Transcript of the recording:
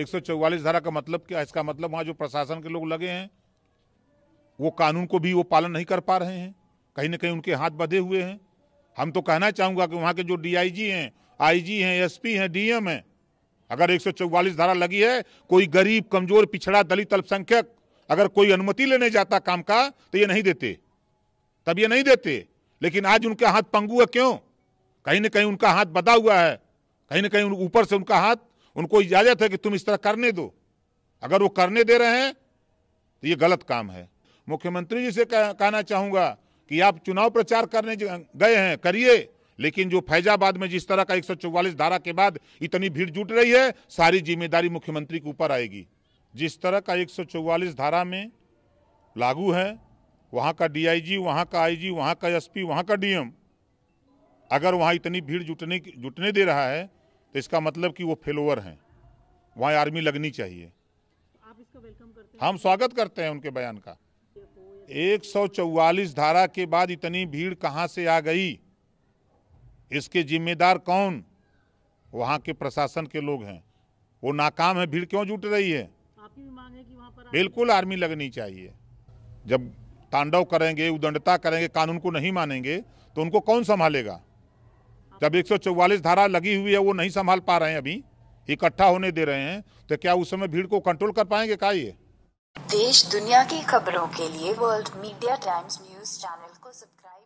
एक धारा का मतलब क्या इसका मतलब वहाँ जो प्रशासन के लोग लगे हैं वो कानून को भी वो पालन नहीं कर पा रहे हैं कहीं ना कहीं उनके हाथ बधे हुए हैं हम तो कहना चाहूँगा कि वहाँ के जो डीआईजी हैं आईजी हैं एसपी हैं डीएम हैं अगर एक धारा लगी है कोई गरीब कमजोर पिछड़ा दलित अल्पसंख्यक अगर कोई अनुमति लेने जाता काम का तो ये नहीं देते तब ये नहीं देते लेकिन आज उनके हाथ पंगु है क्यों कहीं ना कहीं उनका हाथ बदा हुआ है कहीं ना कहीं ऊपर से उनका हाथ उनको इजाजत है कि तुम इस तरह करने दो अगर वो करने दे रहे हैं तो ये गलत काम है मुख्यमंत्री जी से कहना चाहूंगा कि आप चुनाव प्रचार करने गए हैं करिए लेकिन जो फैजाबाद में जिस तरह का एक धारा के बाद इतनी भीड़ जुट रही है सारी जिम्मेदारी मुख्यमंत्री के ऊपर आएगी जिस तरह का एक धारा में लागू है वहाँ का डीआईजी वहाँ का आईजी वहाँ का एसपी वहाँ का डीएम अगर वहाँ इतनी भीड़ जुटने जुटने दे रहा है तो इसका मतलब कि वो फेलोवर हैं वहाँ आर्मी लगनी चाहिए हम स्वागत करते हैं उनके बयान का 144 धारा के बाद इतनी भीड़ कहाँ से आ गई इसके जिम्मेदार कौन वहाँ के प्रशासन के लोग हैं वो नाकाम है भीड़ क्यों जुट रही है बिल्कुल आर्मी लगनी चाहिए जब तांडव करेंगे उदंडता करेंगे कानून को नहीं मानेंगे तो उनको कौन संभालेगा जब एक धारा लगी हुई है वो नहीं संभाल पा रहे हैं अभी इकट्ठा होने दे रहे हैं तो क्या उस समय भीड़ को कंट्रोल कर पाएंगे का ये देश दुनिया की खबरों के लिए world media times news channel को सब्सक्राइब